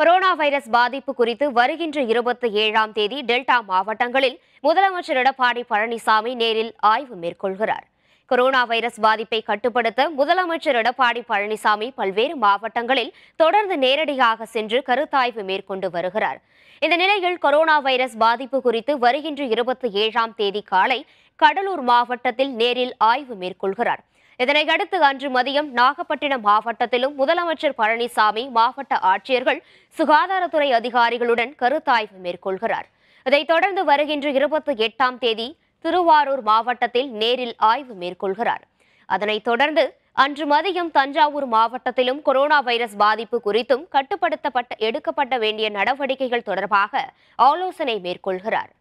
corona virus பாதிப்பு குறித்து வருகின்ற இருபத்தி ஏழாம் தேதி டெல்டா மாவட்டங்களில் முதலமைச்சர் எடப்பாடி பழனிசாமி நேரில் ஆய்வு மேற்கொள்கிறார் கொரோனா வைரஸ் பாதிப்பை கட்டுப்படுத்த முதலமைச்சர் எடப்பாடி பழனிசாமி பல்வேறு மாவட்டங்களில் தொடர்ந்து நேரடியாக சென்று கருத்தாய்வு மேற்கொண்டு வருகிறார் இந்த நிலையில் கொரோனா வைரஸ் பாதிப்பு குறித்து வருகின்ற இருபத்தி ஏழாம் தேதி காலை கடலூர் மாவட்டத்தில் நேரில் ஆய்வு மேற்கொள்கிறார் இதனையடுத்து அன்று மதியம் நாகப்பட்டினம் மாவட்டத்திலும் முதலமைச்சர் பழனிசாமி மாவட்ட ஆட்சியர்கள் சுகாதாரத்துறை அதிகாரிகளுடன் கருத்தாய்வு மேற்கொள்கிறார் இதைத் தொடர்ந்து வருகின்ற இருபத்தி எட்டாம் தேதி திருவாரூர் மாவட்டத்தில் நேரில் ஆய்வு மேற்கொள்கிறார் அதனைத் தொடர்ந்து அன்று மதியம் தஞ்சாவூர் மாவட்டத்திலும் கொரோனா வைரஸ் பாதிப்பு குறித்தும் கட்டுப்படுத்தப்பட்ட எடுக்கப்பட வேண்டிய நடவடிக்கைகள் தொடர்பாக ஆலோசனை மேற்கொள்கிறார்